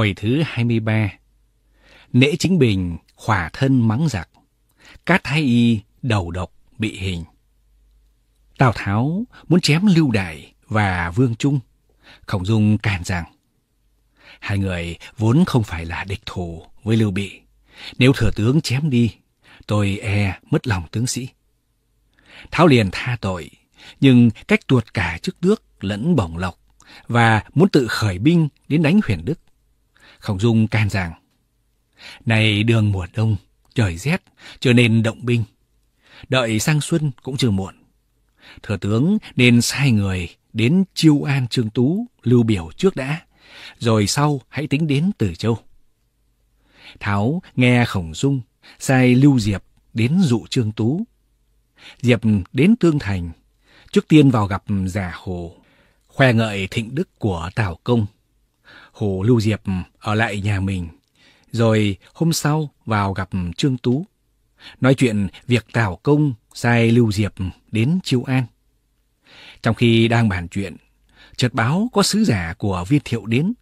Hồi thứ 23 Nễ chính bình khỏa thân mắng giặc, cát thái y đầu độc bị hình. Tào Tháo muốn chém Lưu Đại và Vương Trung. Khổng Dung cản rằng, hai người vốn không phải là địch thủ với Lưu Bị. Nếu thừa tướng chém đi, tôi e mất lòng tướng sĩ. Tháo liền tha tội, nhưng cách tuột cả chức tước lẫn bổng lộc và muốn tự khởi binh đến đánh huyền Đức. Khổng Dung can rằng, Này đường mùa đông, trời rét, chưa nên động binh. Đợi sang xuân cũng chưa muộn. Thừa tướng nên sai người đến Chiêu An Trương Tú lưu biểu trước đã, rồi sau hãy tính đến Từ Châu. Tháo nghe Khổng Dung sai Lưu Diệp đến dụ Trương Tú. Diệp đến Tương Thành, trước tiên vào gặp già hồ, khoe ngợi thịnh đức của Tào Công Hồ Lưu Diệp ừ, ở lại nhà mình. Rồi hôm sau vào gặp Trương Tú. Nói chuyện việc Tào Công sai Lưu Diệp đến Chiêu An. Trong khi đang bàn chuyện, chợt báo có sứ giả của viên thiệu đến.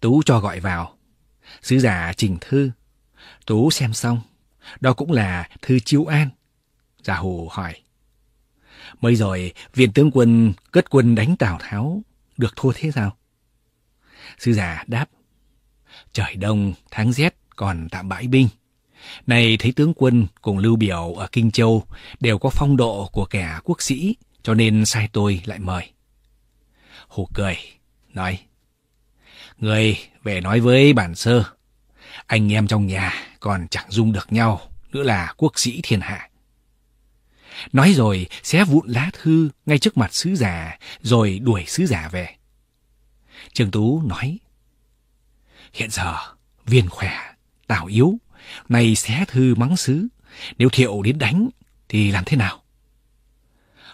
Tú cho gọi vào. Sứ giả trình thư. Tú xem xong. Đó cũng là thư Chiêu An. Giả Hồ hỏi. Mới rồi, viên tướng quân cất quân đánh Tào Tháo. Được thua thế sao? Sư già đáp, trời đông, tháng rét còn tạm bãi binh. Này thấy tướng quân cùng Lưu Biểu ở Kinh Châu đều có phong độ của kẻ quốc sĩ, cho nên sai tôi lại mời. Hồ cười, nói, Người về nói với bản sơ, anh em trong nhà còn chẳng dung được nhau, nữa là quốc sĩ thiên hạ. Nói rồi xé vụn lá thư ngay trước mặt sứ giả, rồi đuổi sứ giả về. Trương Tú nói, Hiện giờ, viên khỏe, tào yếu, nay xé thư mắng xứ, nếu thiệu đến đánh thì làm thế nào?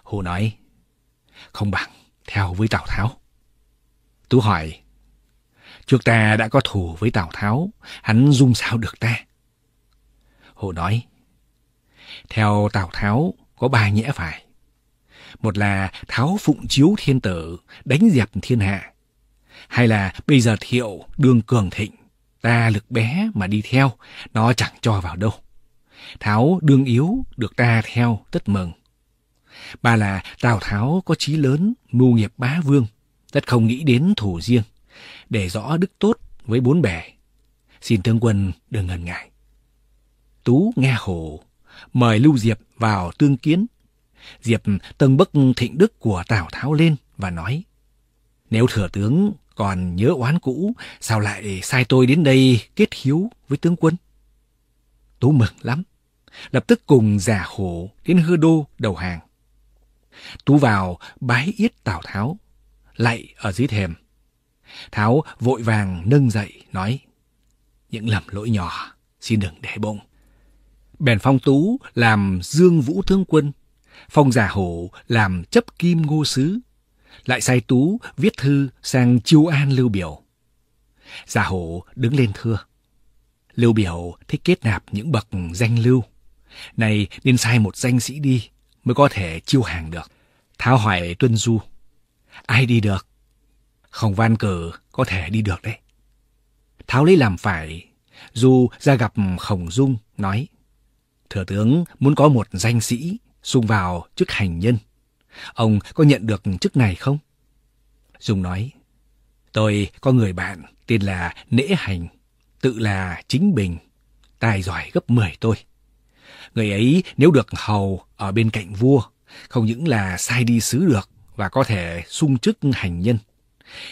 Hồ nói, không bằng, theo với Tào Tháo. Tú hỏi, trước ta đã có thù với Tào Tháo, hắn dung sao được ta? Hồ nói, theo Tào Tháo có ba nhẽ phải. Một là Tháo phụng chiếu thiên tử, đánh dẹp thiên hạ, hay là bây giờ thiệu đương cường thịnh, ta lực bé mà đi theo, nó chẳng cho vào đâu. Tháo đương yếu được ta theo tất mừng. Ba là Tào Tháo có chí lớn, mưu nghiệp bá vương, rất không nghĩ đến thủ riêng, để rõ đức tốt với bốn bè Xin tướng quân đừng ngần ngại. Tú nghe hồ mời Lưu Diệp vào tương kiến. Diệp tâng bức thịnh đức của Tào Tháo lên và nói, nếu thừa tướng còn nhớ oán cũ, sao lại sai tôi đến đây kết hiếu với tướng quân? Tú mừng lắm, lập tức cùng giả khổ đến hư đô đầu hàng. Tú vào bái yết Tào Tháo, lạy ở dưới thềm. Tháo vội vàng nâng dậy, nói, những lầm lỗi nhỏ, xin đừng để bụng. Bèn phong Tú làm Dương Vũ Thương Quân, phong giả hổ làm chấp kim ngô sứ lại sai Tú viết thư sang Chiêu An Lưu Biểu. Gia Hổ đứng lên thưa. Lưu Biểu thích kết nạp những bậc danh lưu. Này nên sai một danh sĩ đi mới có thể chiêu hàng được. Tháo hỏi Tuân Du. Ai đi được? Khổng Văn Cử có thể đi được đấy. Tháo lấy làm phải. Du ra gặp Khổng Dung nói. Thừa tướng muốn có một danh sĩ xung vào chức hành nhân Ông có nhận được chức này không? Dung nói, tôi có người bạn tên là Nễ Hành, tự là Chính Bình, tài giỏi gấp 10 tôi. Người ấy nếu được hầu ở bên cạnh vua, không những là sai đi sứ được và có thể sung chức hành nhân,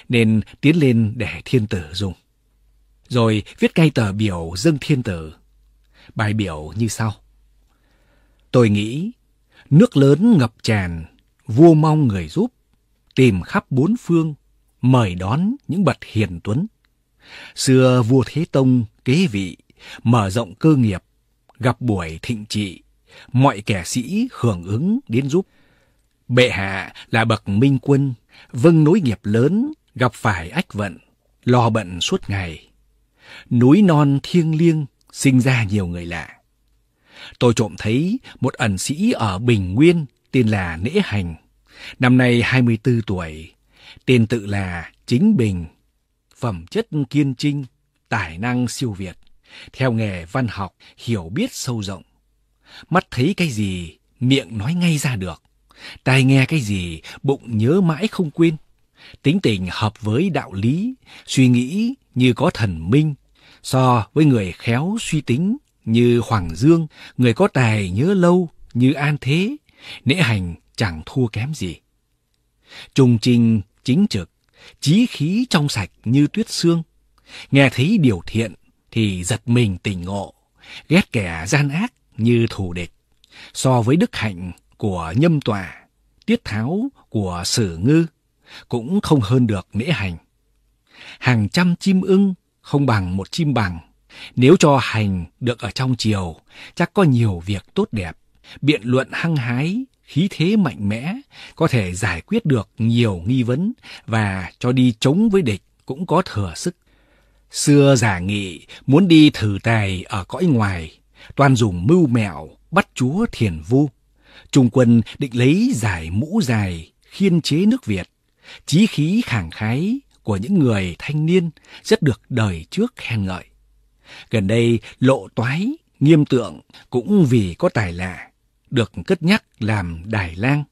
nên tiến lên để thiên tử dùng. Rồi viết ngay tờ biểu dâng thiên tử. Bài biểu như sau. Tôi nghĩ, nước lớn ngập tràn, vua mong người giúp, tìm khắp bốn phương, mời đón những bậc hiền tuấn. Xưa vua Thế Tông kế vị, mở rộng cơ nghiệp, gặp buổi thịnh trị, mọi kẻ sĩ hưởng ứng đến giúp. Bệ hạ là bậc minh quân, vâng nối nghiệp lớn, gặp phải ách vận, lo bận suốt ngày. Núi non thiêng liêng, sinh ra nhiều người lạ. Tôi trộm thấy một ẩn sĩ ở Bình Nguyên tên là Nễ Hành, năm nay 24 tuổi, tên tự là Chính Bình, phẩm chất kiên trinh, tài năng siêu việt, theo nghề văn học, hiểu biết sâu rộng. Mắt thấy cái gì, miệng nói ngay ra được, tai nghe cái gì, bụng nhớ mãi không quên. Tính tình hợp với đạo lý, suy nghĩ như có thần minh, so với người khéo suy tính như Hoàng Dương, người có tài nhớ lâu như An Thế, Nễ hành chẳng thua kém gì. Trung trinh chính trực, chí khí trong sạch như tuyết xương. Nghe thấy điều thiện thì giật mình tỉnh ngộ, ghét kẻ gian ác như thù địch. So với đức hạnh của nhâm tòa, tiết tháo của sử ngư, cũng không hơn được nễ hành. Hàng trăm chim ưng không bằng một chim bằng. Nếu cho hành được ở trong chiều, chắc có nhiều việc tốt đẹp biện luận hăng hái, khí thế mạnh mẽ có thể giải quyết được nhiều nghi vấn và cho đi chống với địch cũng có thừa sức. Xưa giả nghị muốn đi thử tài ở cõi ngoài, toàn dùng mưu mẹo bắt chúa thiền vu. Trung quân định lấy giải mũ dài khiên chế nước Việt. Chí khí khẳng khái của những người thanh niên rất được đời trước khen ngợi. Gần đây lộ toái, nghiêm tượng cũng vì có tài lạ được cất nhắc làm Đài Lang.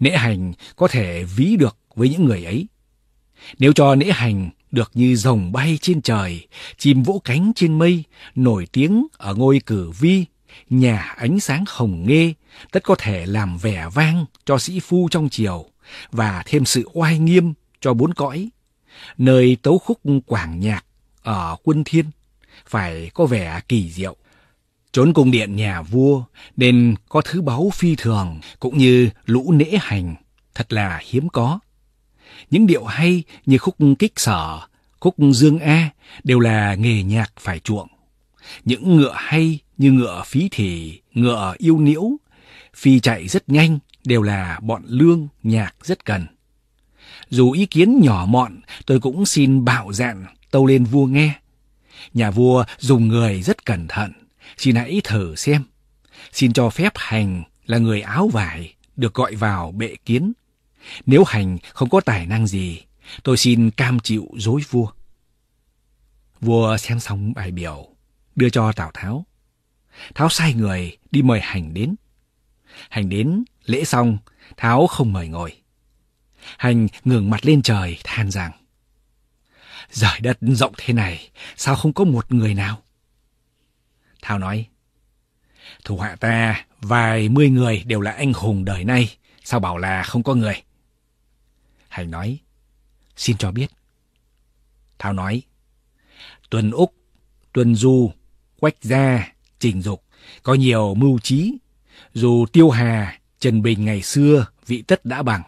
Nễ hành có thể ví được với những người ấy. Nếu cho nễ hành được như rồng bay trên trời, chim vỗ cánh trên mây, nổi tiếng ở ngôi cử vi, nhà ánh sáng hồng nghê, tất có thể làm vẻ vang cho sĩ phu trong triều và thêm sự oai nghiêm cho bốn cõi. Nơi tấu khúc quảng nhạc ở quân thiên phải có vẻ kỳ diệu. Trốn cung điện nhà vua nên có thứ báu phi thường cũng như lũ nễ hành, thật là hiếm có. Những điệu hay như khúc kích sở, khúc dương A đều là nghề nhạc phải chuộng. Những ngựa hay như ngựa phí thì, ngựa yêu niễu, phi chạy rất nhanh đều là bọn lương nhạc rất cần. Dù ý kiến nhỏ mọn, tôi cũng xin bạo dạn tâu lên vua nghe. Nhà vua dùng người rất cẩn thận, Xin hãy thử xem. Xin cho phép Hành là người áo vải được gọi vào bệ kiến. Nếu Hành không có tài năng gì, tôi xin cam chịu dối vua. Vua xem xong bài biểu, đưa cho Tào Tháo. Tháo sai người đi mời Hành đến. Hành đến, lễ xong, Tháo không mời ngồi. Hành ngừng mặt lên trời, than rằng. Giời đất rộng thế này, sao không có một người nào? Thao nói, Thủ hạ ta, vài mươi người đều là anh hùng đời nay, sao bảo là không có người? Hành nói, xin cho biết. Thao nói, Tuần Úc, Tuần Du, Quách Gia, Trình Dục, có nhiều mưu trí. Dù Tiêu Hà, Trần Bình ngày xưa vị tất đã bằng.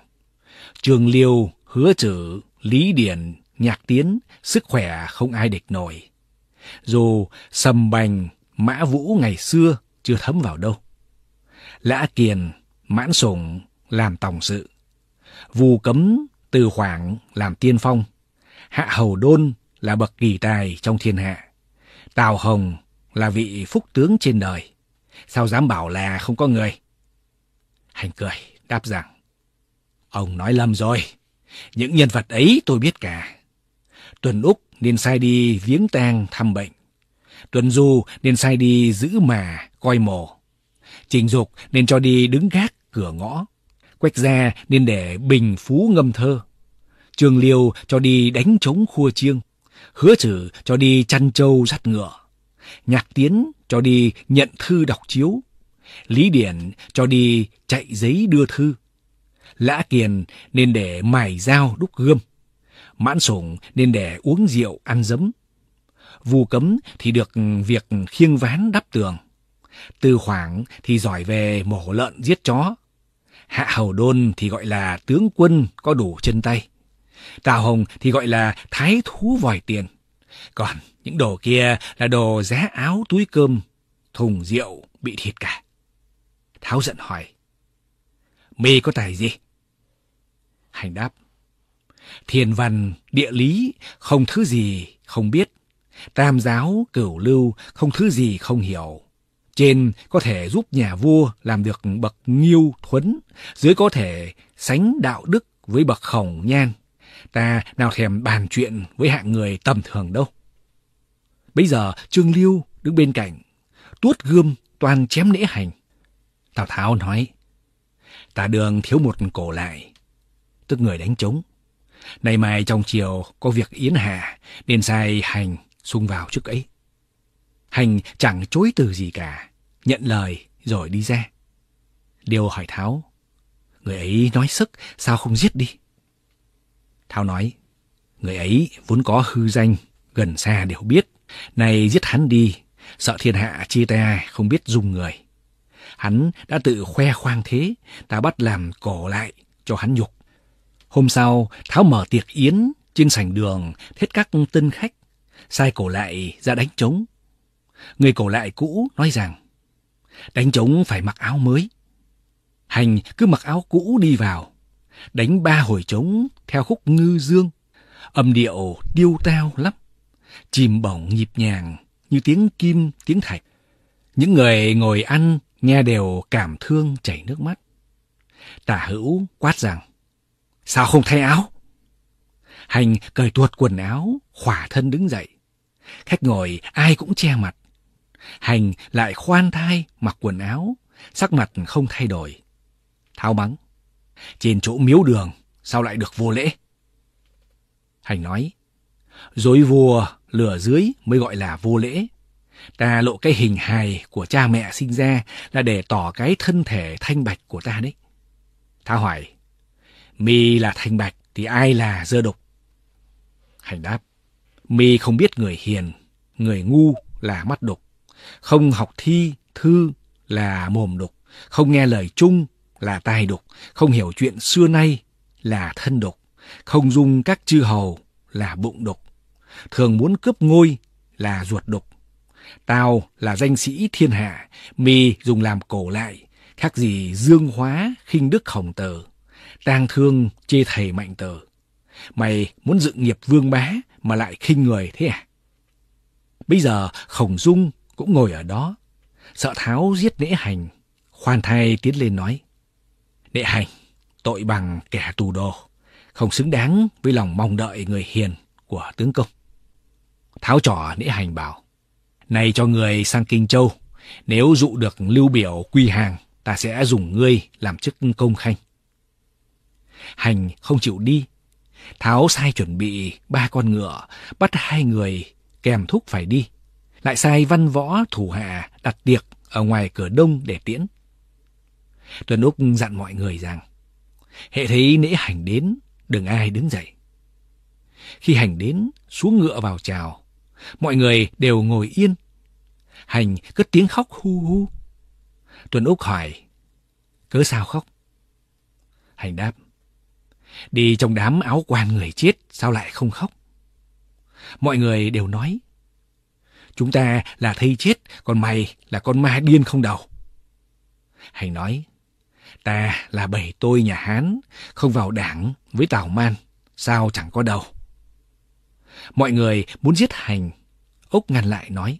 Trường Liêu, Hứa Trử, Lý Điển, Nhạc Tiến, sức khỏe không ai địch nổi. Dù Sầm Bành, Mã Vũ ngày xưa chưa thấm vào đâu. Lã Kiền, Mãn Sùng làm tổng sự. Vù Cấm, Từ hoàng làm tiên phong. Hạ Hầu Đôn là bậc kỳ tài trong thiên hạ. Tào Hồng là vị phúc tướng trên đời. Sao dám bảo là không có người? Hành cười, đáp rằng. Ông nói lầm rồi. Những nhân vật ấy tôi biết cả. Tuần Úc nên sai đi viếng tang thăm bệnh. Tuấn Du nên sai đi giữ mà, coi mồ. Trình Dục nên cho đi đứng gác cửa ngõ. Quách Gia nên để bình phú ngâm thơ. Trương Liêu cho đi đánh trống khua chiêng. Hứa Trử cho đi chăn trâu dắt ngựa. Nhạc Tiến cho đi nhận thư đọc chiếu. Lý Điển cho đi chạy giấy đưa thư. Lã Kiền nên để mài dao đúc gươm. Mãn Sủng nên để uống rượu ăn dấm. Vu cấm thì được việc khiêng ván đắp tường. Từ khoảng thì giỏi về mổ lợn giết chó. Hạ Hầu Đôn thì gọi là tướng quân có đủ chân tay. Tào Hồng thì gọi là thái thú vòi tiền. Còn những đồ kia là đồ giá áo túi cơm, thùng rượu bị thịt cả. Tháo giận hỏi. Mì có tài gì? Hành đáp. Thiền văn, địa lý, không thứ gì không biết. Tam giáo cửu lưu không thứ gì không hiểu. Trên có thể giúp nhà vua làm được bậc nghiêu thuấn, dưới có thể sánh đạo đức với bậc khổng nhan. Ta nào thèm bàn chuyện với hạng người tầm thường đâu. Bây giờ Trương Lưu đứng bên cạnh, tuốt gươm toàn chém nễ hành. Tào Tháo nói, tả đường thiếu một cổ lại, tức người đánh trống. Nay mai trong chiều có việc yến hạ, nên sai hành xung vào trước ấy. Hành chẳng chối từ gì cả, nhận lời rồi đi ra. Điều hỏi Tháo, người ấy nói sức, sao không giết đi? Tháo nói, người ấy vốn có hư danh, gần xa đều biết, này giết hắn đi, sợ thiên hạ chia ta không biết dùng người. Hắn đã tự khoe khoang thế, ta bắt làm cổ lại cho hắn nhục. Hôm sau, Tháo mở tiệc yến trên sảnh đường, thiết các tân khách sai cổ lại ra đánh trống. Người cổ lại cũ nói rằng, đánh trống phải mặc áo mới. Hành cứ mặc áo cũ đi vào, đánh ba hồi trống theo khúc ngư dương, âm điệu điêu tao lắm, chìm bổng nhịp nhàng như tiếng kim, tiếng thạch. Những người ngồi ăn nghe đều cảm thương chảy nước mắt. Tả hữu quát rằng, sao không thay áo? Hành cởi tuột quần áo, khỏa thân đứng dậy. Khách ngồi ai cũng che mặt. Hành lại khoan thai mặc quần áo, sắc mặt không thay đổi. Tháo mắng. Trên chỗ miếu đường, sao lại được vô lễ? Hành nói. Dối vua lửa dưới mới gọi là vô lễ. Ta lộ cái hình hài của cha mẹ sinh ra là để tỏ cái thân thể thanh bạch của ta đấy. Tha hỏi, mi là thanh bạch thì ai là dơ đục? Hành đáp, Mi không biết người hiền, người ngu là mắt đục, không học thi, thư là mồm đục, không nghe lời chung là tai đục, không hiểu chuyện xưa nay là thân đục, không dung các chư hầu là bụng đục, thường muốn cướp ngôi là ruột đục. Tao là danh sĩ thiên hạ, mi dùng làm cổ lại, khác gì dương hóa khinh đức hồng tờ, tang thương chê thầy mạnh tờ. Mày muốn dựng nghiệp vương bá, mà lại khinh người thế à? Bây giờ Khổng Dung cũng ngồi ở đó, sợ Tháo giết Nễ Hành, khoan thay tiến lên nói. Nễ Hành, tội bằng kẻ tù đồ, không xứng đáng với lòng mong đợi người hiền của tướng công. Tháo trỏ Nễ Hành bảo, này cho người sang Kinh Châu, nếu dụ được lưu biểu quy hàng, ta sẽ dùng ngươi làm chức công khanh. Hành không chịu đi, Tháo sai chuẩn bị ba con ngựa, bắt hai người kèm thúc phải đi. Lại sai văn võ thủ hạ đặt tiệc ở ngoài cửa đông để tiễn. Tuấn Úc dặn mọi người rằng, hệ thấy nễ hành đến, đừng ai đứng dậy. Khi hành đến, xuống ngựa vào chào, mọi người đều ngồi yên. Hành cất tiếng khóc hu hu. Tuấn Úc hỏi, cớ sao khóc? Hành đáp, Đi trong đám áo quan người chết sao lại không khóc? Mọi người đều nói. Chúng ta là thây chết, còn mày là con ma điên không đầu. Hành nói, ta là bảy tôi nhà Hán, không vào đảng với Tào Man, sao chẳng có đầu. Mọi người muốn giết Hành, Úc ngăn lại nói.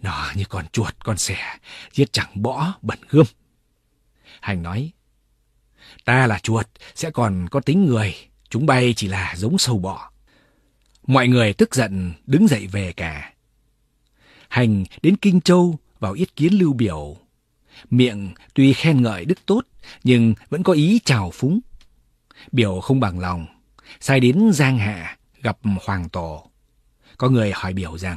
Nó như con chuột, con sẻ giết chẳng bỏ, bẩn gươm. Hành nói, Ta là chuột, sẽ còn có tính người, chúng bay chỉ là giống sâu bọ. Mọi người tức giận đứng dậy về cả. Hành đến Kinh Châu vào yết kiến Lưu Biểu. Miệng tuy khen ngợi đức tốt, nhưng vẫn có ý chào phúng. Biểu không bằng lòng, sai đến Giang Hạ gặp Hoàng Tổ. Có người hỏi Biểu rằng,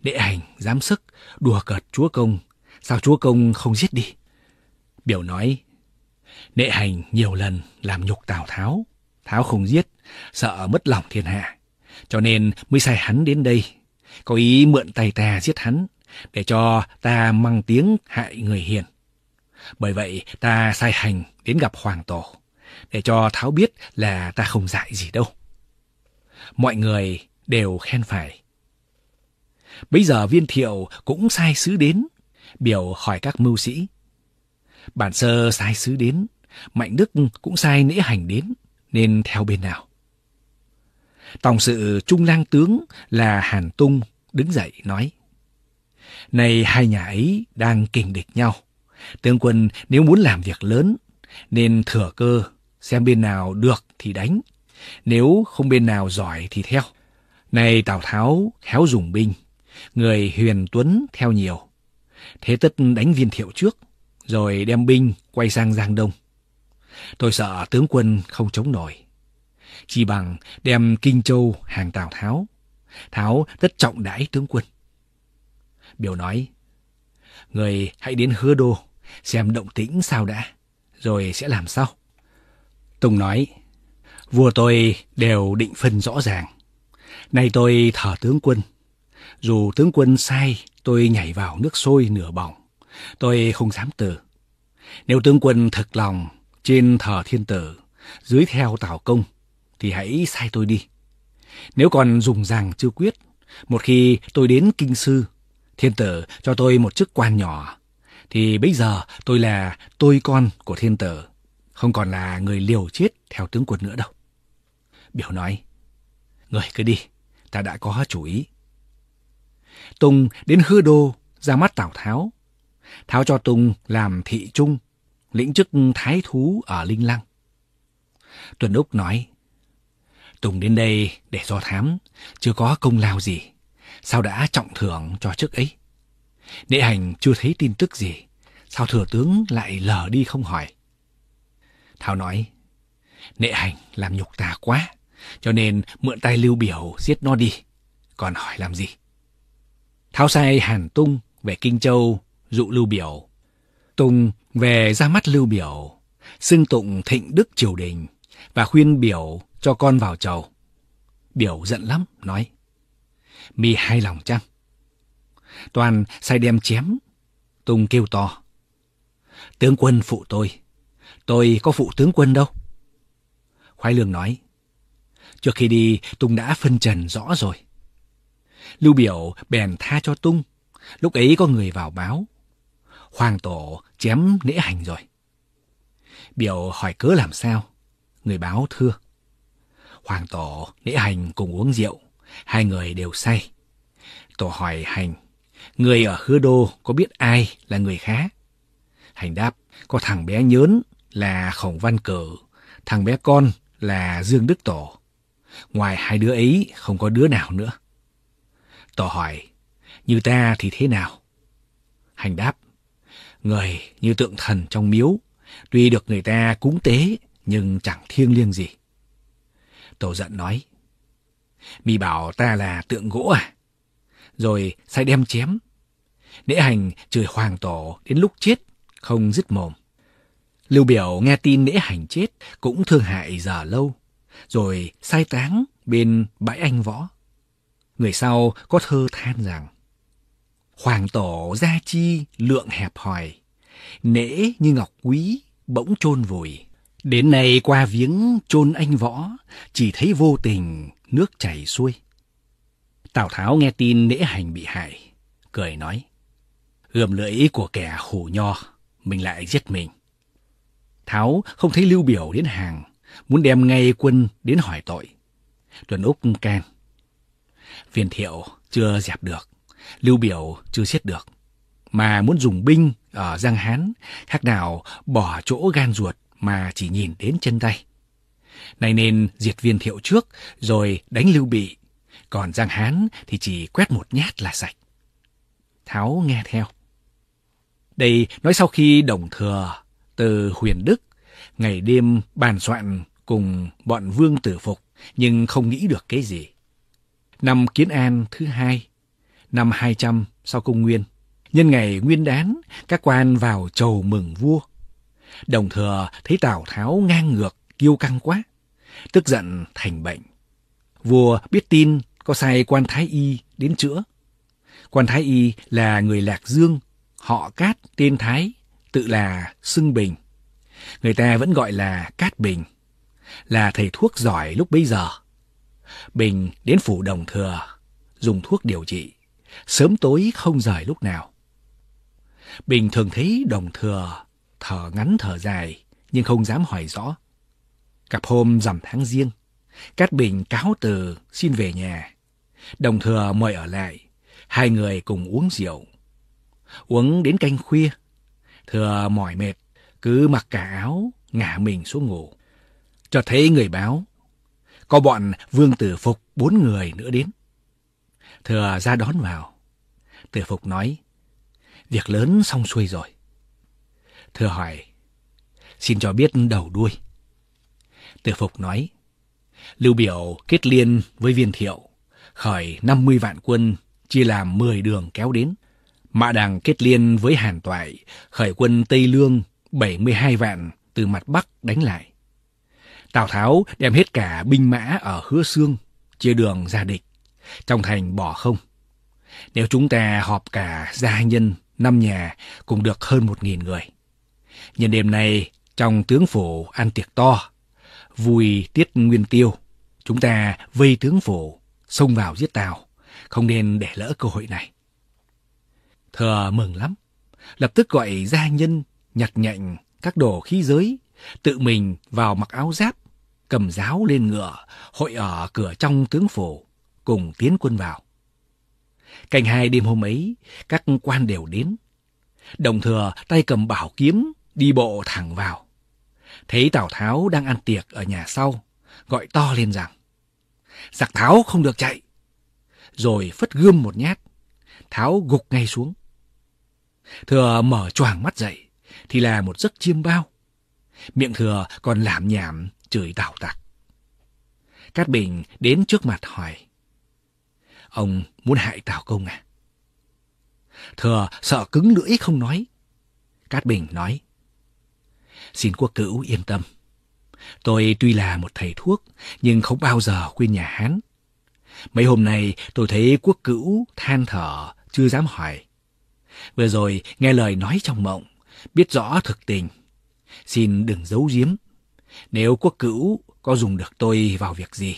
Đệ hành, dám sức, đùa cợt chúa công, sao chúa công không giết đi? Biểu nói, Nệ hành nhiều lần làm nhục Tào Tháo. Tháo không giết, sợ mất lòng thiên hạ. Cho nên mới sai hắn đến đây, có ý mượn tay ta giết hắn, để cho ta mang tiếng hại người hiền. Bởi vậy ta sai hành đến gặp Hoàng Tổ, để cho Tháo biết là ta không dại gì đâu. Mọi người đều khen phải. Bây giờ viên thiệu cũng sai sứ đến, biểu hỏi các mưu sĩ. Bản sơ sai sứ đến, Mạnh Đức cũng sai nễ hành đến, nên theo bên nào? Tổng sự Trung lang tướng là Hàn Tung đứng dậy nói. Này hai nhà ấy đang kình địch nhau. Tướng quân nếu muốn làm việc lớn, nên thừa cơ xem bên nào được thì đánh, nếu không bên nào giỏi thì theo. Này Tào Tháo khéo dùng binh, người huyền tuấn theo nhiều. Thế tất đánh viên thiệu trước, rồi đem binh quay sang Giang Đông. Tôi sợ tướng quân không chống nổi. Chỉ bằng đem Kinh Châu hàng Tào Tháo. Tháo rất trọng đãi tướng quân. Biểu nói, người hãy đến hứa đô, xem động tĩnh sao đã, rồi sẽ làm sau. Tùng nói, vua tôi đều định phân rõ ràng. Nay tôi thở tướng quân. Dù tướng quân sai, tôi nhảy vào nước sôi nửa bỏng Tôi không dám từ. Nếu tướng quân thật lòng trên thờ thiên tử, dưới theo tào công, thì hãy sai tôi đi. Nếu còn dùng rằng chưa quyết, một khi tôi đến kinh sư, thiên tử cho tôi một chức quan nhỏ, thì bây giờ tôi là tôi con của thiên tử, không còn là người liều chết theo tướng quân nữa đâu. Biểu nói, người cứ đi, ta đã có chủ ý. Tùng đến hư đô ra mắt Tào Tháo, Tháo cho Tùng làm thị trung, lĩnh chức thái thú ở Linh Lăng. Tuần Úc nói, Tùng đến đây để do thám, chưa có công lao gì. Sao đã trọng thưởng cho chức ấy? Đệ hành chưa thấy tin tức gì, sao thừa tướng lại lờ đi không hỏi? Thảo nói, nệ hành làm nhục ta quá, cho nên mượn tay lưu biểu giết nó đi, còn hỏi làm gì? Tháo sai Hàn Tung về Kinh Châu dụ Lưu Biểu. Tùng về ra mắt Lưu Biểu, xưng tụng thịnh đức triều đình và khuyên Biểu cho con vào chầu. Biểu giận lắm, nói, mi hai lòng chăng? Toàn sai đem chém, Tùng kêu to. Tướng quân phụ tôi, tôi có phụ tướng quân đâu. Khoái Lương nói, trước khi đi Tùng đã phân trần rõ rồi. Lưu Biểu bèn tha cho Tung, lúc ấy có người vào báo, hoàng tổ chém nễ hành rồi. Biểu hỏi cớ làm sao? Người báo thưa. Hoàng tổ, nễ hành cùng uống rượu, hai người đều say. Tổ hỏi hành, người ở hứa đô có biết ai là người khá? Hành đáp, có thằng bé nhớn là Khổng Văn Cử, thằng bé con là Dương Đức Tổ. Ngoài hai đứa ấy không có đứa nào nữa. Tổ hỏi, như ta thì thế nào? Hành đáp, người như tượng thần trong miếu, tuy được người ta cúng tế nhưng chẳng thiêng liêng gì. Tổ giận nói, mì bảo ta là tượng gỗ à? Rồi sai đem chém. Nễ hành chửi hoàng tổ đến lúc chết, không dứt mồm. Lưu biểu nghe tin nễ hành chết cũng thương hại giờ lâu, rồi sai táng bên bãi anh võ. Người sau có thơ than rằng, Hoàng tổ gia chi lượng hẹp hòi, nễ như ngọc quý bỗng chôn vùi. Đến nay qua viếng chôn anh võ, chỉ thấy vô tình nước chảy xuôi. Tào Tháo nghe tin nễ hành bị hại, cười nói. Gườm lưỡi của kẻ hổ nho, mình lại giết mình. Tháo không thấy Lưu Biểu đến hàng, muốn đem ngay quân đến hỏi tội. Tuần Úc can. Viên thiệu chưa dẹp được, Lưu Biểu chưa giết được, mà muốn dùng binh ở Giang Hán, khác nào bỏ chỗ gan ruột mà chỉ nhìn đến chân tay. Này nên diệt viên thiệu trước, rồi đánh Lưu Bị, còn Giang Hán thì chỉ quét một nhát là sạch. Tháo nghe theo. Đây nói sau khi Đồng Thừa từ Huyền Đức ngày đêm bàn soạn cùng bọn Vương Tử Phục nhưng không nghĩ được cái gì. Năm Kiến An thứ hai, năm 200 sau công nguyên. Nhân ngày nguyên đán, các quan vào chầu mừng vua. Đồng thừa thấy Tào Tháo ngang ngược, kiêu căng quá, tức giận thành bệnh. Vua biết tin có sai quan Thái Y đến chữa. Quan Thái Y là người Lạc Dương, họ Cát tên Thái, tự là Sưng Bình. Người ta vẫn gọi là Cát Bình, là thầy thuốc giỏi lúc bấy giờ. Bình đến phủ đồng thừa, dùng thuốc điều trị sớm tối không rời lúc nào. Bình thường thấy đồng thừa, thở ngắn thở dài, nhưng không dám hỏi rõ. Cặp hôm rằm tháng riêng, Cát Bình cáo từ xin về nhà. Đồng thừa mời ở lại, hai người cùng uống rượu. Uống đến canh khuya, thừa mỏi mệt, cứ mặc cả áo, ngả mình xuống ngủ. cho thấy người báo, có bọn Vương Tử Phục bốn người nữa đến. Thừa ra đón vào. Từ Phục nói, việc lớn xong xuôi rồi. Thừa hỏi, xin cho biết đầu đuôi. Từ Phục nói, Lưu Biểu kết liên với viên thiệu, khởi 50 vạn quân, chia làm 10 đường kéo đến. Mã Đằng kết liên với Hàn Toại, khởi quân Tây Lương 72 vạn từ mặt Bắc đánh lại. Tào Tháo đem hết cả binh mã ở Hứa Sương, chia đường ra địch trong thành bỏ không. Nếu chúng ta họp cả gia nhân, năm nhà cùng được hơn một nghìn người. Nhân đêm nay trong tướng phủ ăn tiệc to, vui tiết nguyên tiêu, chúng ta vây tướng phủ, xông vào giết tàu, không nên để lỡ cơ hội này. Thờ mừng lắm, lập tức gọi gia nhân nhặt nhạnh các đồ khí giới, tự mình vào mặc áo giáp, cầm giáo lên ngựa, hội ở cửa trong tướng phủ, cùng tiến quân vào. Canh hai đêm hôm ấy, các quan đều đến. Đồng thừa tay cầm bảo kiếm, đi bộ thẳng vào. Thấy Tào Tháo đang ăn tiệc ở nhà sau, gọi to lên rằng, Giặc Tháo không được chạy. Rồi phất gươm một nhát, Tháo gục ngay xuống. Thừa mở choàng mắt dậy, thì là một giấc chiêm bao. Miệng thừa còn làm nhảm, chửi đảo tặc. Cát Bình đến trước mặt hỏi. Ông muốn hại Tào Công à? Thừa sợ cứng lưỡi không nói. Cát Bình nói. Xin quốc cữu yên tâm. Tôi tuy là một thầy thuốc, nhưng không bao giờ quên nhà Hán. Mấy hôm nay tôi thấy quốc cữu than thở, chưa dám hỏi. Vừa rồi nghe lời nói trong mộng, biết rõ thực tình. Xin đừng giấu giếm. Nếu quốc cữu có dùng được tôi vào việc gì,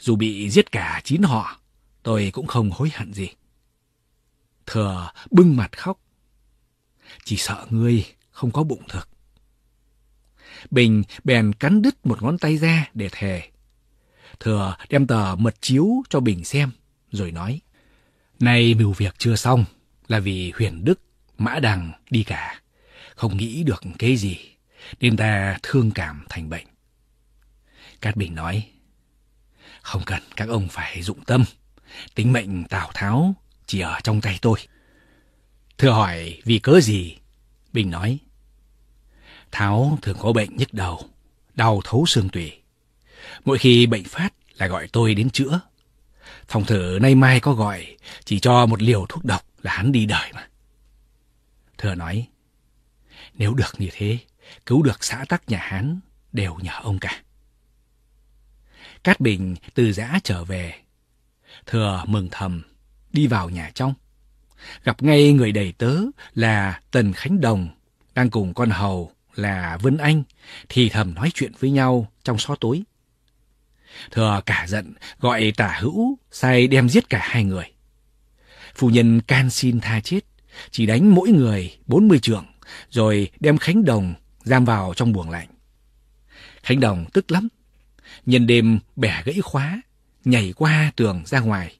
dù bị giết cả chín họ, tôi cũng không hối hận gì. Thừa bưng mặt khóc. Chỉ sợ ngươi không có bụng thực. Bình bèn cắn đứt một ngón tay ra để thề. Thừa đem tờ mật chiếu cho Bình xem, rồi nói. Nay mưu việc chưa xong là vì huyền đức, mã đằng đi cả. Không nghĩ được cái gì, nên ta thương cảm thành bệnh. Cát Bình nói, không cần các ông phải dụng tâm. Tính mệnh Tào Tháo chỉ ở trong tay tôi. Thưa hỏi vì cớ gì? Bình nói. Tháo thường có bệnh nhức đầu, đau thấu xương tủy. Mỗi khi bệnh phát là gọi tôi đến chữa. Phòng thử nay mai có gọi, chỉ cho một liều thuốc độc là hắn đi đời mà. Thừa nói, nếu được như thế, cứu được xã tắc nhà Hán đều nhờ ông cả. Cát Bình từ giã trở về, thừa mừng thầm, đi vào nhà trong. Gặp ngay người đầy tớ là Tần Khánh Đồng, đang cùng con hầu là Vân Anh, thì thầm nói chuyện với nhau trong xó tối. Thừa cả giận, gọi tả hữu, sai đem giết cả hai người. Phu nhân can xin tha chết, chỉ đánh mỗi người bốn mươi trượng, rồi đem Khánh Đồng giam vào trong buồng lạnh. Khánh Đồng tức lắm, nhân đêm bẻ gãy khóa, nhảy qua tường ra ngoài,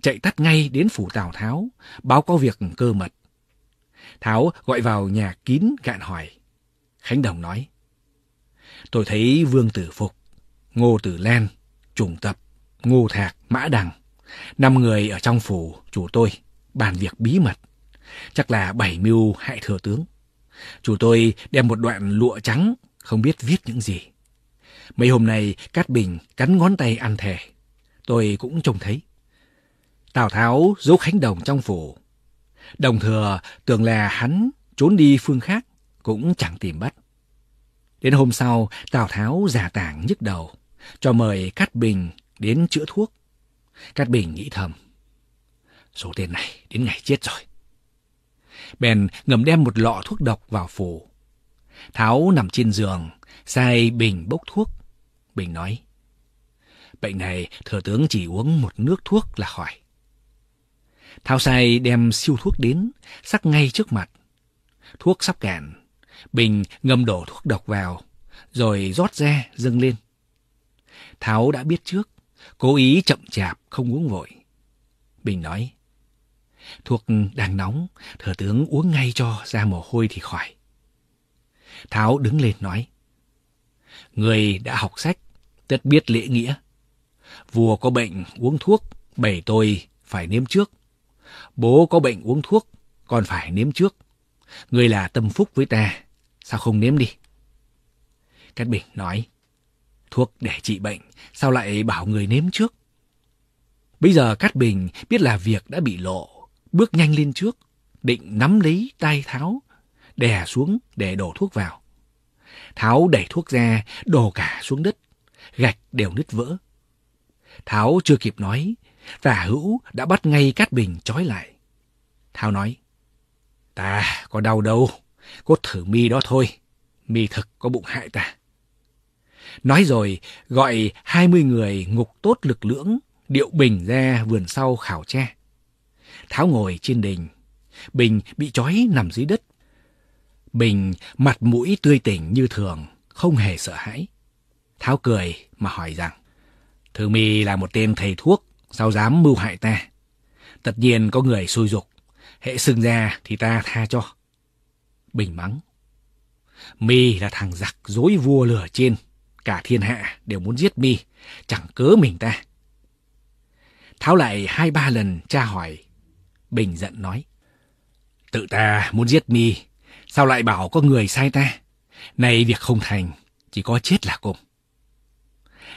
chạy tắt ngay đến phủ Tào Tháo, báo có việc cơ mật. Tháo gọi vào nhà kín cạn hỏi. Khánh Đồng nói, tôi thấy Vương Tử Phục, Ngô Tử Lan, Trùng Tập, Ngô Thạc, Mã Đằng, năm người ở trong phủ chủ tôi bàn việc bí mật, chắc là bảy mưu hại thừa tướng. Chủ tôi đem một đoạn lụa trắng, không biết viết những gì. Mấy hôm nay Cát Bình cắn ngón tay ăn thề tôi cũng trông thấy. Tào Tháo giấu Khánh Đồng trong phủ. Đồng thừa tưởng là hắn trốn đi phương khác, cũng chẳng tìm bắt. Đến hôm sau, Tào Tháo giả tảng nhức đầu, cho mời Cát Bình đến chữa thuốc. Cát Bình nghĩ thầm, số tiền này đến ngày chết rồi. Bèn ngầm đem một lọ thuốc độc vào phủ. Tháo nằm trên giường, sai Bình bốc thuốc. Bình nói, Bệnh này thừa tướng chỉ uống một nước thuốc là khỏi. Thao say đem siêu thuốc đến, sắc ngay trước mặt. Thuốc sắp cạn, Bình ngâm đổ thuốc độc vào, rồi rót ra dâng lên. Tháo đã biết trước, cố ý chậm chạp không uống vội. Bình nói, thuốc đang nóng, thừa tướng uống ngay cho ra mồ hôi thì khỏi. Tháo đứng lên nói, người đã học sách, tất biết lễ nghĩa. Vua có bệnh uống thuốc, bảy tôi phải nếm trước. Bố có bệnh uống thuốc, con phải nếm trước. người là tâm phúc với ta, sao không nếm đi? Cát Bình nói, thuốc để trị bệnh, sao lại bảo người nếm trước? Bây giờ Cát Bình biết là việc đã bị lộ, bước nhanh lên trước, định nắm lấy tay Tháo, đè xuống để đổ thuốc vào. Tháo đẩy thuốc ra, đổ cả xuống đất, gạch đều nứt vỡ. Tháo chưa kịp nói, tả hữu đã bắt ngay Cát Bình trói lại. Tháo nói, ta có đau đâu, cốt thử mi đó thôi, mi thực có bụng hại ta. Nói rồi, gọi hai mươi người ngục tốt lực lưỡng, điệu Bình ra vườn sau khảo tre. Tháo ngồi trên đình, Bình bị trói nằm dưới đất. Bình mặt mũi tươi tỉnh như thường, không hề sợ hãi. Tháo cười mà hỏi rằng, Thumi là một tên thầy thuốc, sao dám mưu hại ta? Tất nhiên có người xui dục, hệ sưng ra thì ta tha cho. Bình mắng. Mi là thằng giặc dối vua lửa trên, cả thiên hạ đều muốn giết Mi, chẳng cớ mình ta. Tháo lại hai ba lần tra hỏi, Bình giận nói. Tự ta muốn giết Mi, sao lại bảo có người sai ta? Này việc không thành, chỉ có chết là cùng.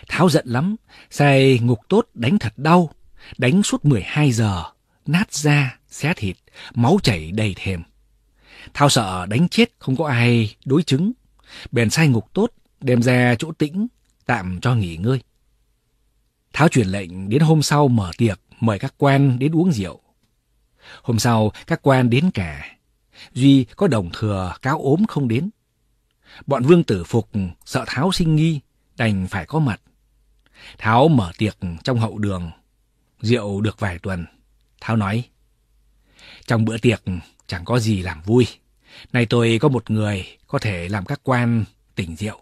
Tháo giận lắm, say ngục tốt đánh thật đau, đánh suốt 12 giờ, nát da, xé thịt, máu chảy đầy thềm. tháo sợ đánh chết không có ai đối chứng, bèn sai ngục tốt đem ra chỗ tĩnh, tạm cho nghỉ ngơi. Tháo truyền lệnh đến hôm sau mở tiệc, mời các quan đến uống rượu. Hôm sau, các quan đến cả. Duy có đồng thừa cáo ốm không đến. Bọn vương tử phục sợ Tháo sinh nghi, đành phải có mặt. Tháo mở tiệc trong hậu đường, rượu được vài tuần. Tháo nói, trong bữa tiệc chẳng có gì làm vui. Nay tôi có một người có thể làm các quan tỉnh rượu.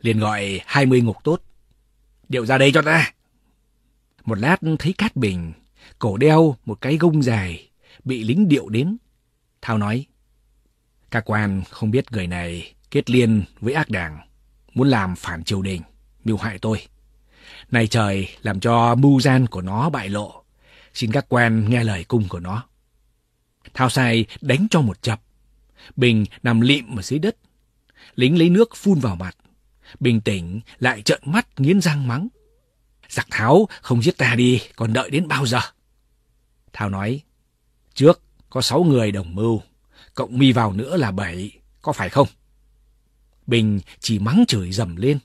Liền gọi hai mươi ngục tốt. Điệu ra đây cho ta. Một lát thấy Cát Bình, cổ đeo một cái gông dài, bị lính điệu đến. Thao nói, các quan không biết người này kết liên với ác đảng, muốn làm phản triều đình mưu hại tôi. Nay trời làm cho mưu gian của nó bại lộ. Xin các quan nghe lời cung của nó. Thao sai đánh cho một chập. Bình nằm lịm ở dưới đất. Lính lấy nước phun vào mặt. Bình tỉnh lại trợn mắt nghiến răng mắng. Giặc Tháo không giết ta đi, còn đợi đến bao giờ? Thao nói, trước có sáu người đồng mưu, cộng mi vào nữa là bảy, có phải không? Bình chỉ mắng chửi dầm lên.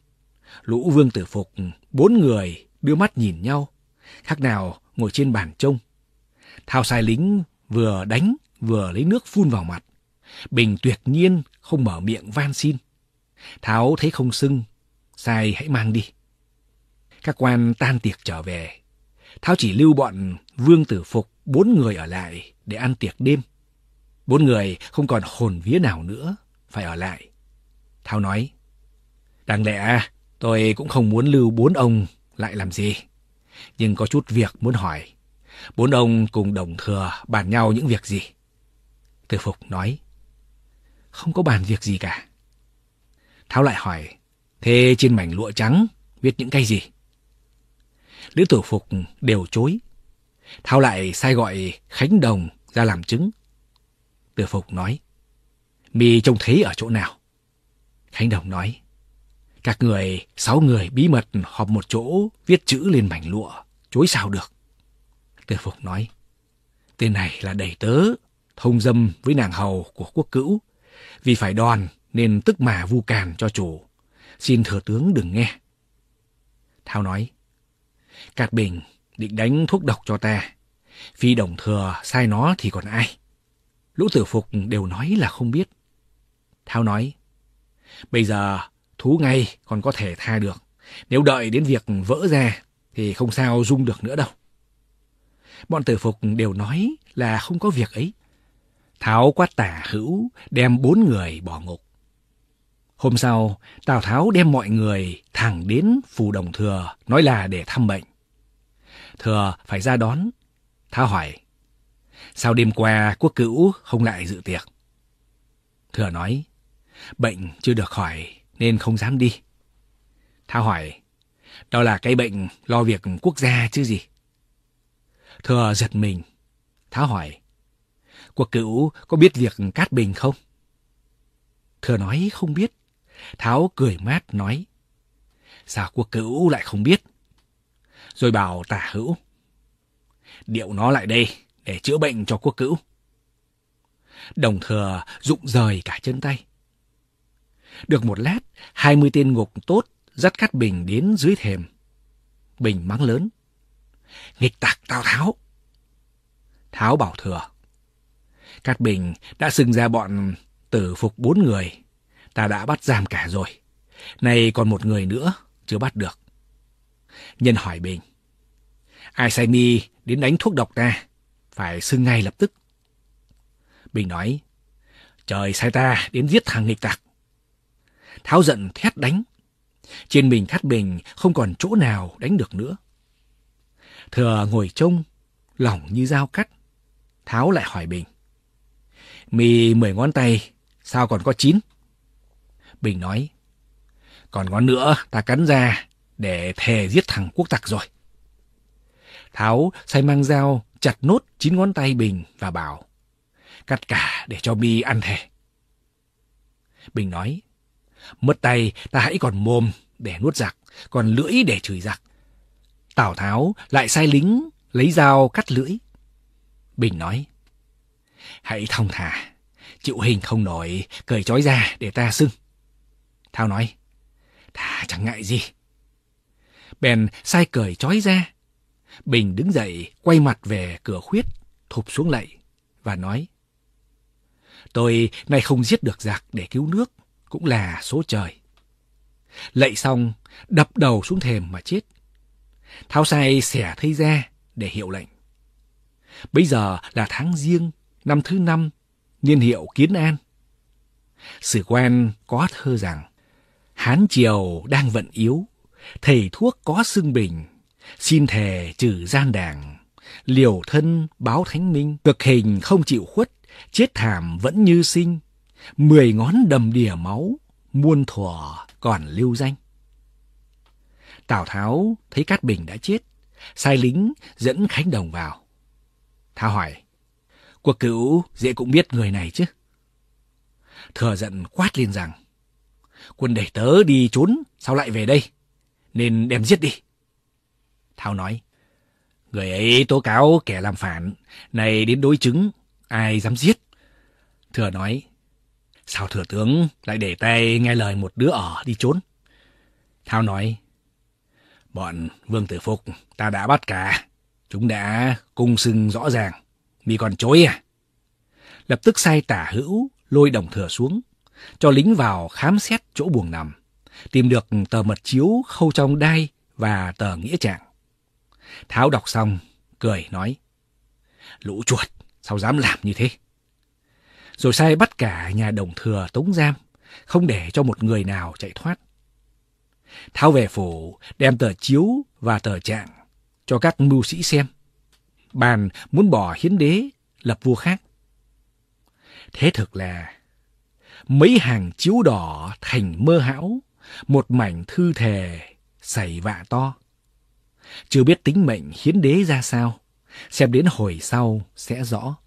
Lũ vương tử phục, bốn người đưa mắt nhìn nhau, khác nào ngồi trên bàn trông. Thao sai lính vừa đánh vừa lấy nước phun vào mặt. Bình tuyệt nhiên không mở miệng van xin. Tháo thấy không sưng, sai hãy mang đi. Các quan tan tiệc trở về. Tháo chỉ lưu bọn vương tử phục bốn người ở lại để ăn tiệc đêm. Bốn người không còn hồn vía nào nữa, phải ở lại. tháo nói, đáng lẽ Tôi cũng không muốn lưu bốn ông lại làm gì. Nhưng có chút việc muốn hỏi. Bốn ông cùng đồng thừa bàn nhau những việc gì? Từ Phục nói. Không có bàn việc gì cả. Tháo lại hỏi. Thế trên mảnh lụa trắng viết những cái gì? Lữ Tử Phục đều chối. Thao lại sai gọi Khánh Đồng ra làm chứng. Tử Phục nói, mi trông thấy ở chỗ nào? Khánh Đồng nói, các người, sáu người bí mật họp một chỗ, viết chữ lên mảnh lụa, chối sao được. Tư Phục nói, tên này là đầy tớ, thông dâm với nàng hầu của quốc cữu. Vì phải đòn nên tức mà vu càn cho chủ. Xin thừa tướng đừng nghe. Thao nói, Cát Bình định đánh thuốc độc cho ta. Phi đồng thừa sai nó thì còn ai. Lũ tử phục đều nói là không biết. Thao nói, bây giờ thú ngay còn có thể tha được. Nếu đợi đến việc vỡ ra thì không sao dung được nữa đâu. Bọn tử phục đều nói là không có việc ấy. Tháo quát tả hữu đem bốn người bỏ ngục. Hôm sau, Tào Tháo đem mọi người thẳng đến phủ đồng thừa, nói là để thăm bệnh. Thừa phải ra đón. Tháo hỏi, sao đêm qua quốc cữu không lại dự tiệc? Thừa nói, bệnh chưa được khỏi nên không dám đi. Thao hỏi, đó là cái bệnh lo việc quốc gia chứ gì? Thừa giật mình. Tháo hỏi, quốc cửu có biết việc Cát Bình không? Thừa nói không biết. Tháo cười mát nói, sao quốc cửu lại không biết? Rồi bảo tả hữu, điệu nó lại đây để chữa bệnh cho quốc cửu. Đồng thừa rụng rời cả chân tay. Được một lát, hai mươi tên ngục tốt dắt Cát Bình đến dưới thềm. Bình mắng lớn. Nghịch tặc tao Tháo. Tháo bảo thừa. Cát Bình đã xưng ra bọn tử phục bốn người. Ta đã bắt giam cả rồi. Này còn một người nữa, chưa bắt được. Nhân hỏi Bình. Ai sai mi đến đánh thuốc độc ta, phải xưng ngay lập tức. Bình nói, trời sai ta đến giết thằng nghịch tặc. Tháo giận thét đánh. Trên mình Khát Bình không còn chỗ nào đánh được nữa. Thừa ngồi trông, lỏng như dao cắt. Tháo lại hỏi Bình. Mì mười ngón tay, sao còn có chín? Bình nói. Còn ngón nữa ta cắn ra để thề giết thằng quốc tặc rồi. Tháo say mang dao chặt nốt chín ngón tay Bình và bảo. Cắt cả để cho mi ăn thề. Bình nói. Mất tay ta hãy còn mồm để nuốt giặc, còn lưỡi để chửi giặc. Tào Tháo lại sai lính lấy dao cắt lưỡi. Bình nói, hãy thông thả, chịu hình không nổi, cởi trói ra để ta xưng. Thao nói, ta chẳng ngại gì. Bèn sai cởi trói ra. Bình đứng dậy, quay mặt về cửa khuyết, thụp xuống lạy và nói, Tôi nay không giết được giặc để cứu nước, cũng là số trời. Lạy xong, đập đầu xuống thềm mà chết. Tháo sai xẻ thây ra để hiệu lệnh. Bây giờ là tháng riêng, năm thứ năm, niên hiệu Kiến An. Sử quan có thơ rằng, Hán triều đang vận yếu, thầy thuốc có xương bình, xin thề trừ gian đảng, liều thân báo thánh minh, cực hình không chịu khuất, chết thảm vẫn như sinh, mười ngón đầm đìa máu, muôn thuở còn lưu danh. Tào Tháo thấy Cát Bình đã chết, sai lính dẫn Khánh Đồng vào. Tháo hỏi, cuộc cửu dễ cũng biết người này chứ. Thừa giận quát lên rằng, quân đẩy tớ đi trốn, sao lại về đây? Nên đem giết đi. Tháo nói, người ấy tố cáo kẻ làm phản, này đến đối chứng, ai dám giết? Thừa nói, Sao thừa tướng lại để tay nghe lời một đứa ở đi trốn? Thao nói, bọn Vương Tử Phục ta đã bắt cả. Chúng đã cung xưng rõ ràng. bị còn chối à? Lập tức sai tả hữu lôi đồng thừa xuống, cho lính vào khám xét chỗ buồng nằm, tìm được tờ mật chiếu khâu trong đai và tờ nghĩa trạng. Tháo đọc xong, cười nói, lũ chuột, sao dám làm như thế? rồi sai bắt cả nhà đồng thừa tống giam, không để cho một người nào chạy thoát. Tháo về phủ, đem tờ chiếu và tờ trạng cho các mưu sĩ xem. Bàn muốn bỏ hiến đế, lập vua khác. Thế thực là mấy hàng chiếu đỏ thành mơ hão, một mảnh thư thề xảy vạ to. Chưa biết tính mệnh hiến đế ra sao, xem đến hồi sau sẽ rõ.